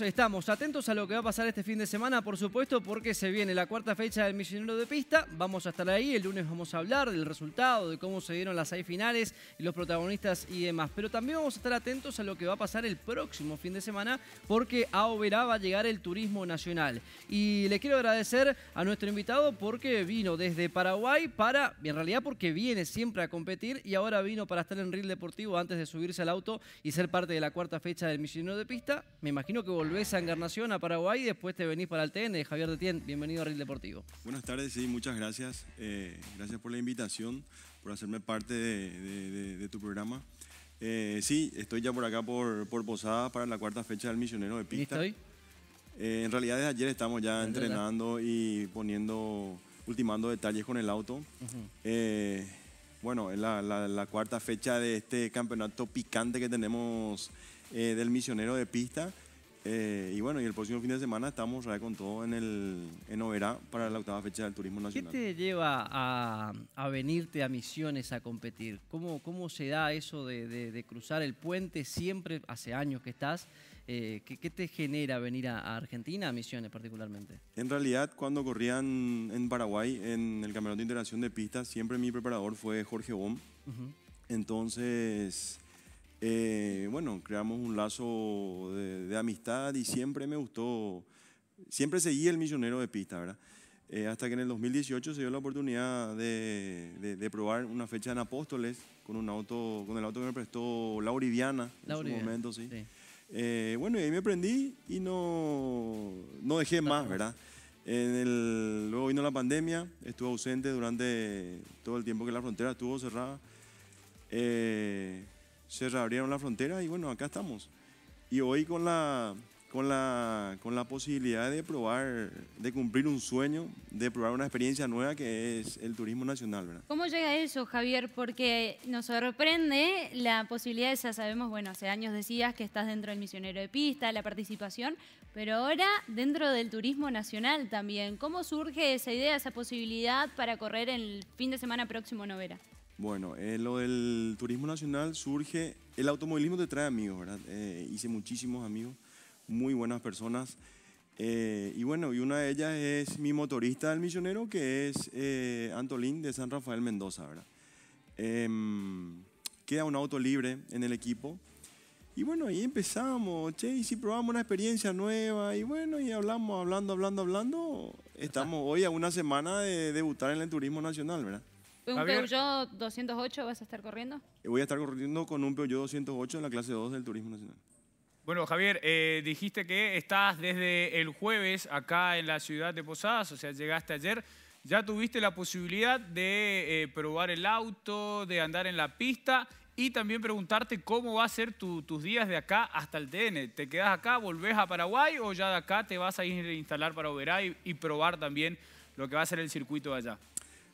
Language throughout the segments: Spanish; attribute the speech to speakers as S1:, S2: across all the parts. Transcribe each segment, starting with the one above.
S1: estamos atentos a lo que va a pasar este fin de semana, por supuesto, porque se viene la cuarta fecha del Misionero de Pista. Vamos a estar ahí, el lunes vamos a hablar del resultado, de cómo se dieron las seis finales, los protagonistas y demás. Pero también vamos a estar atentos a lo que va a pasar el próximo fin de semana, porque a Oberá va a llegar el turismo nacional. Y le quiero agradecer a nuestro invitado porque vino desde Paraguay para, en realidad porque viene siempre a competir y ahora vino para estar en Real Deportivo antes de subirse al auto y ser parte de la cuarta fecha del Misionero de Pista. Me imagino que volvés a Encarnación, a Paraguay, y después te venís para el TN. Javier de Tien, bienvenido a Ril Deportivo.
S2: Buenas tardes, sí, muchas gracias. Eh, gracias por la invitación, por hacerme parte de, tu programa. Eh, sí, estoy ya por acá por, por, Posada para la cuarta fecha del Misionero de Pista. ¿Listo eh, en realidad desde ayer estamos ya entrenando y poniendo, ultimando detalles con el auto. bueno, es la, cuarta fecha de este campeonato picante que tenemos del misionero de pista. Eh, y bueno, y el próximo fin de semana estamos con todo en el en Oberá para la octava fecha del turismo nacional. ¿Qué
S1: te lleva a, venirte a Misiones a competir? ¿Cómo, cómo se da eso de, cruzar el puente siempre, hace años que estás? Eh, ¿qué, ¿qué, te genera venir a, Argentina, a Misiones particularmente?
S2: En realidad, cuando corrían en Paraguay, en el Campeonato de Integración de Pistas, siempre mi preparador fue Jorge Bom. Entonces eh, bueno, creamos un lazo de, amistad y siempre me gustó, siempre seguí el millonero de pista, ¿verdad? Eh, hasta que en el 2018 se dio la oportunidad de, probar una fecha en Apóstoles con, un auto, con el auto que me prestó Lauriviana en su momento, sí. Eh, bueno, y ahí me aprendí y no, no dejé más, ¿verdad? En el, luego vino la pandemia, estuve ausente durante todo el tiempo que la frontera estuvo cerrada. Eh, se reabrieron la frontera y bueno, acá estamos. Y hoy con la, con la, con la posibilidad de probar, de cumplir un sueño, de probar una experiencia nueva que es el turismo nacional,
S3: ¿Cómo llega eso, Javier? Porque nos sorprende la posibilidad, ya sabemos, bueno, hace años decías que estás dentro del misionero de pista, la participación, pero ahora dentro del turismo nacional también. ¿Cómo surge esa idea, esa posibilidad para correr el fin de semana próximo Novera?
S2: Bueno, eh, lo del turismo nacional surge, el automovilismo te trae amigos, ¿verdad? Eh, hice muchísimos amigos, muy buenas personas. Eh, y bueno, y una de ellas es mi motorista del misionero, que es eh, Antolín de San Rafael Mendoza, ¿verdad? Em, queda un auto libre en el equipo. Y bueno, ahí empezamos, che, y si probamos una experiencia nueva, y bueno, y hablamos, hablando, hablando, hablando, estamos hoy a una semana de debutar en el turismo nacional, ¿verdad?
S3: ¿Un Peugeot 208 vas a estar corriendo?
S2: Voy a estar corriendo con un Peugeot 208 en la clase 2 del Turismo Nacional.
S4: Bueno, Javier, eh, dijiste que estás desde el jueves acá en la ciudad de Posadas, o sea, llegaste ayer. Ya tuviste la posibilidad de eh, probar el auto, de andar en la pista y también preguntarte cómo va a ser tus días de acá hasta el TN. ¿Te quedas acá, volvés a Paraguay o ya de acá te vas a ir a instalar para Oberá y, probar también lo que va a ser el circuito de allá?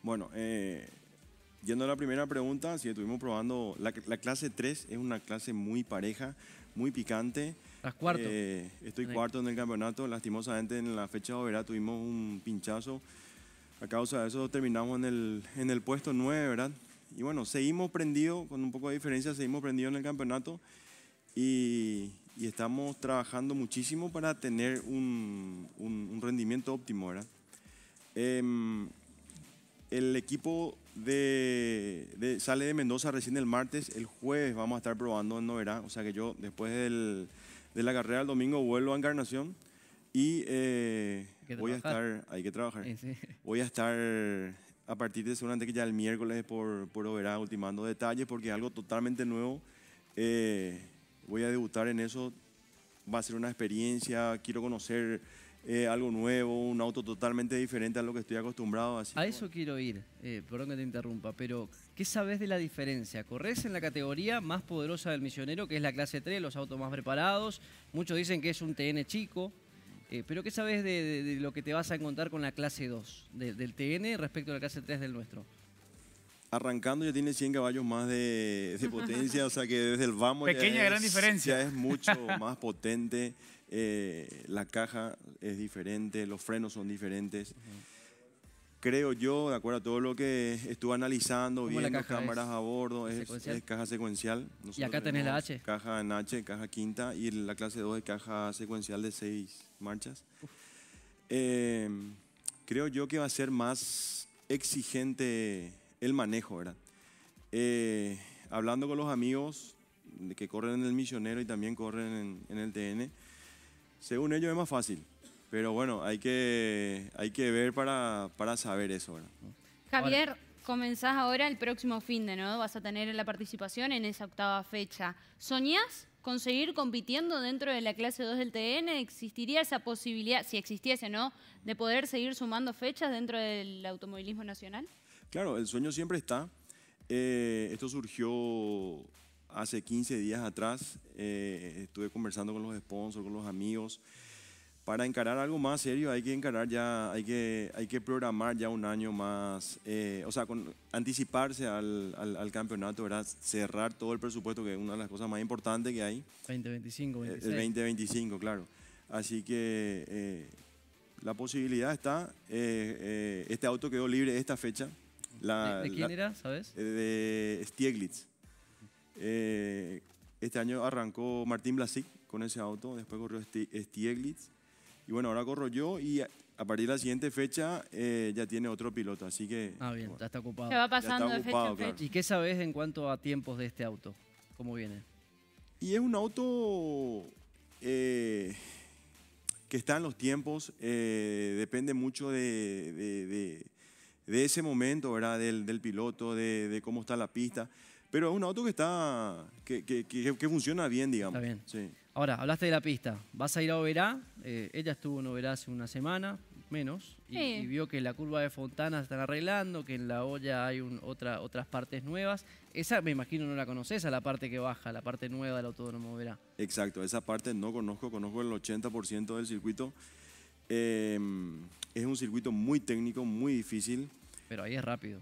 S2: Bueno, eh, Yendo a la primera pregunta, si estuvimos probando, la, clase 3 es una clase muy pareja, muy picante. Estás cuarto. Eh, estoy cuarto en el campeonato. Lastimosamente en la fecha de Oberá tuvimos un pinchazo. A causa de eso terminamos en el, en el puesto 9, ¿verdad? Y bueno, seguimos prendidos, con un poco de diferencia, seguimos prendidos en el campeonato. Y, estamos trabajando muchísimo para tener un, un, rendimiento óptimo, ¿verdad? Em, el equipo de, sale de Mendoza recién el martes, el jueves vamos a estar probando en Noverá, o sea que yo después del, de la carrera el domingo vuelvo a Encarnación y eh, voy a estar, hay que trabajar, voy a estar a partir de seguramente que ya el miércoles por, por ultimando detalles porque es algo totalmente nuevo, eh, voy a debutar en eso, va a ser una experiencia, quiero conocer eh, algo nuevo, un auto totalmente diferente a lo que estoy acostumbrado.
S1: a eso quiero ir, eh, perdón que te interrumpa, pero ¿qué sabes de la diferencia? Corres en la categoría más poderosa del misionero, que es la clase 3, los autos más preparados. Muchos dicen que es un TN chico, eh, pero ¿qué sabes de, lo que te vas a encontrar con la clase 2, del TN respecto a la clase 3 del nuestro?
S2: Arrancando ya tiene 100 caballos más de, potencia, o sea que desde el vamos... Pequeña gran diferencia. Ya es mucho más potente. Eh, la caja es diferente, los frenos son diferentes. Creo yo, de acuerdo a todo lo que estuve analizando, viendo cámaras a bordo, es, caja secuencial. y acá tenés la H. Caja en H, caja quinta y la clase 2 es caja secuencial de seis marchas. Eh, creo yo que va a ser más exigente el manejo, ¿verdad? Eh, hablando con los amigos que corren en el Misionero y también corren en el TN, según ellos es más fácil, pero bueno, hay que, hay que ver para, para saber eso. Javier,
S3: comenzás ahora el próximo fin de, ¿no? Vas a tener la participación en esa octava fecha. ¿Soñás conseguir compitiendo dentro de la clase 2 del TN? ¿Existiría esa posibilidad, si existiese, ¿no?, de poder seguir sumando fechas dentro del automovilismo nacional?
S2: Claro, el sueño siempre está. Eh, esto surgió hace 15 días atrás eh, estuve conversando con los sponsors, con los amigos. Para encarar algo más serio hay que encarar ya, hay que, hay que programar ya un año más, eh, o sea, con, anticiparse al, campeonato, ¿verdad? cerrar todo el presupuesto, que es una de las cosas más importantes que hay.
S1: 2025, 26. El
S2: 2025, claro. Así que eh, la posibilidad está, este auto quedó libre esta fecha. La, ¿De, quién era, sabes? De Stieglitz. Eh, este año arrancó Martín Blasic con ese auto, después corrió Stieglitz y bueno, ahora corro yo y a partir de la siguiente fecha eh, ya tiene otro piloto, así que...
S1: Ah, bien, ya está ocupado. Se va pasando de fecha fecha. ¿Y qué sabes en cuanto a tiempos de este auto? ¿Cómo viene?
S2: Y es un auto eh, que está en los tiempos, depende mucho de, de, ese momento, ¿verdad? Del, del piloto, de, cómo está la pista. Pero es un auto que está que, que, funciona bien, digamos. Está bien.
S1: Ahora, hablaste de la pista. Vas a ir a Oberá. Eh, ella estuvo en Oberá hace una semana, menos, y, vio que la curva de Fontana están arreglando, que en la olla hay otra, otras partes nuevas. Esa, me imagino, no la conoces, a la parte que baja, la parte nueva del Autódromo Oberá.
S2: Exacto, esa parte no conozco, conozco el 80% del circuito. Em, es un circuito muy técnico, muy difícil.
S1: Pero ahí es rápido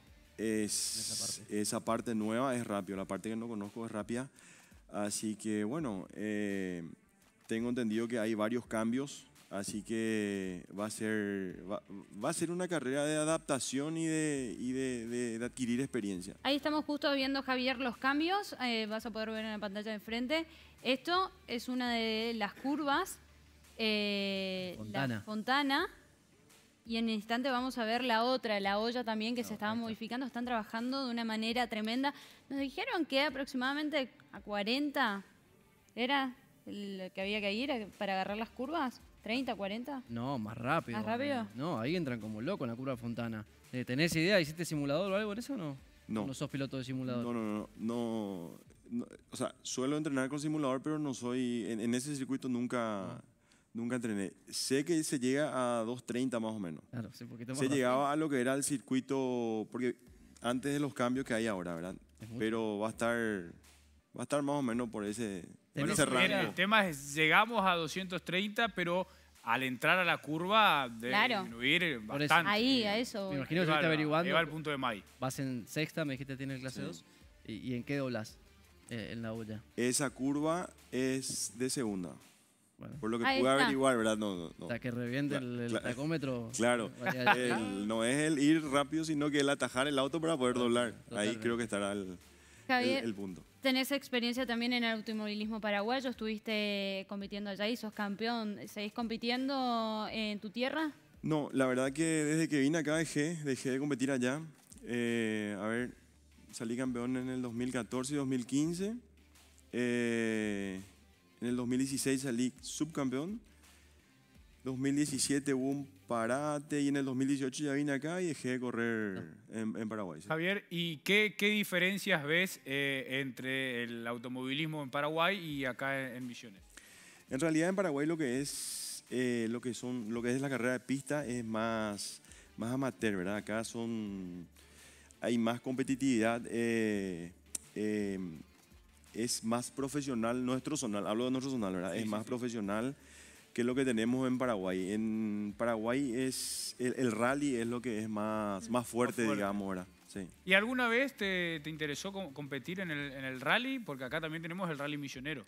S2: esa, parte. nueva es rápido, la parte que no conozco es rápida. Así que bueno, eh, tengo entendido que hay varios cambios, así que va a ser, va, a ser una carrera de adaptación y, de, y de, adquirir experiencia.
S3: Ahí estamos justo viendo, Javier, los cambios, eh, vas a poder ver en la pantalla de enfrente. Esto es una de las curvas, eh, Fontana. la Fontana y en el instante vamos a ver la otra, la olla también que se estaba modificando. Están trabajando de una manera tremenda. Nos dijeron que aproximadamente a 40 era el que había que ir para agarrar las curvas. ¿30, 40?
S1: No, más rápido. ¿Más rápido? No, ahí entran como locos en la curva de Fontana. Eh, ¿Tenés idea? ¿Hiciste simulador o algo en eso o no? No. ¿No sos piloto de simulador? No,
S2: no, no. no, o sea, suelo entrenar con simulador, pero no soy. En, ese circuito nunca. Ah. Nunca entrené. Sé que se llega a 2.30 más o menos.
S1: Claro, sí, porque Se llegaba
S2: a lo que era el circuito, porque antes de los cambios que hay ahora, ¿verdad? Pero va a estar va a estar más o menos por ese, rango. El
S4: tema es, llegamos a 230, pero al entrar a la curva debe claro. bastante. Ahí,
S3: a eso. Me imagino
S1: que estás averiguando. Llega al punto de May. Vas en sexta, me dijiste que tienes clase dos. 2. ¿Y, en qué doblas eh, en la olla?
S2: Esa curva es de segunda. Por lo que jugaba pude averiguar, ¿verdad? No, no, Hasta que reviente el, tacómetro. Claro, no es el ir rápido, sino que el atajar el auto para poder doblar. Ahí creo que estará el, el- punto.
S3: tenés experiencia también en el automovilismo paraguayo, estuviste compitiendo allá y sos campeón. ¿Seguís compitiendo en tu tierra?
S2: No, la verdad que desde que vine acá dejé, dejé de competir allá. Eh, a ver, salí campeón en el 2014 y 2015. Eh, en el 2016 salí subcampeón. 2017 hubo un parate y en el 2018 ya vine acá y dejé de correr en, Paraguay.
S4: Javier, ¿y qué, diferencias ves eh, entre el automovilismo en Paraguay y acá en, Misiones?
S2: En realidad en Paraguay lo que es eh, lo que son lo que es la carrera de pista es más más amateur, ¿verdad? Acá son hay más competitividad. Eh, es más profesional, nuestro zonal, hablo de nuestro zonal, es más profesional que lo que tenemos en Paraguay. En Paraguay es el, rally es lo que es más, fuerte, digamos, ahora.
S4: ¿Y alguna vez te, interesó competir en el, rally? Porque acá también tenemos el rally misionero.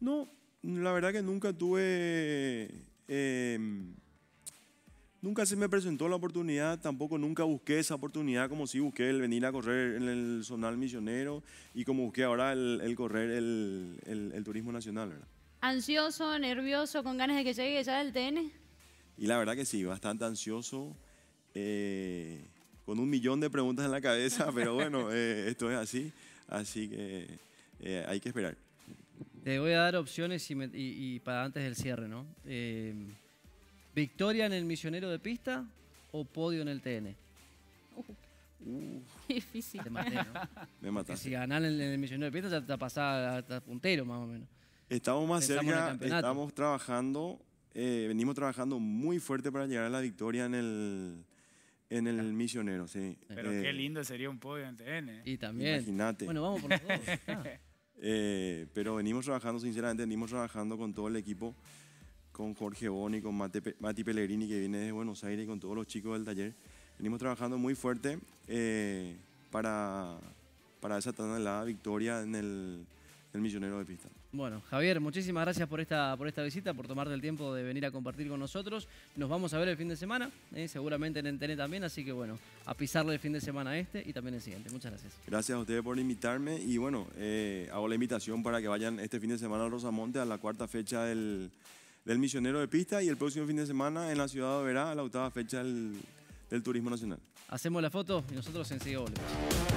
S2: No, la verdad que nunca tuve... Em, Nunca se me presentó la oportunidad, tampoco nunca busqué esa oportunidad como si busqué el venir a correr en el zonal misionero y como busqué ahora el, correr el, turismo nacional, ¿verdad?
S3: ¿Ansioso, nervioso, con ganas de que llegue ya del TN?
S2: Y la verdad que sí, bastante ansioso, eh, con un millón de preguntas en la cabeza, pero bueno, eh, esto es así, así que eh, hay que esperar.
S1: Te voy a dar opciones y, y para antes del cierre, ¿no? ¿Victoria en el misionero de pista o podio en el TN? Uh.
S3: Difícil. Te maté,
S1: Me mataste. Si ganan en el misionero de pista ya te pasás hasta puntero más o menos.
S2: Estamos más cerca, estamos trabajando, eh, venimos trabajando muy fuerte para llegar a la victoria en el, en el misionero, sí. Pero eh, qué
S4: lindo sería un podio en el TN. ¿eh? Y también. Imagínate. Bueno, vamos por los dos.
S2: pero venimos trabajando, sinceramente, venimos trabajando con todo el equipo con Jorge Boni, con Mati Pellegrini, que viene de Buenos Aires, con todos los chicos del taller. Venimos trabajando muy fuerte eh, para, para esa tan la victoria en el, Millonero de Pista.
S1: Bueno, Javier, muchísimas gracias por esta, por esta visita, por tomarte el tiempo de venir a compartir con nosotros. Nos vamos a ver el fin de semana, eh, seguramente en Entene también, así que bueno, a pisarle el fin de semana este y también el siguiente. Muchas gracias.
S2: Gracias a ustedes por invitarme y bueno, eh, hago la invitación para que vayan este fin de semana al Rosamonte a la cuarta fecha del del Misionero de Pista y el próximo fin de semana en la ciudad de Verá, la octava fecha del, Turismo Nacional.
S1: Hacemos la foto y nosotros enseguida volvemos.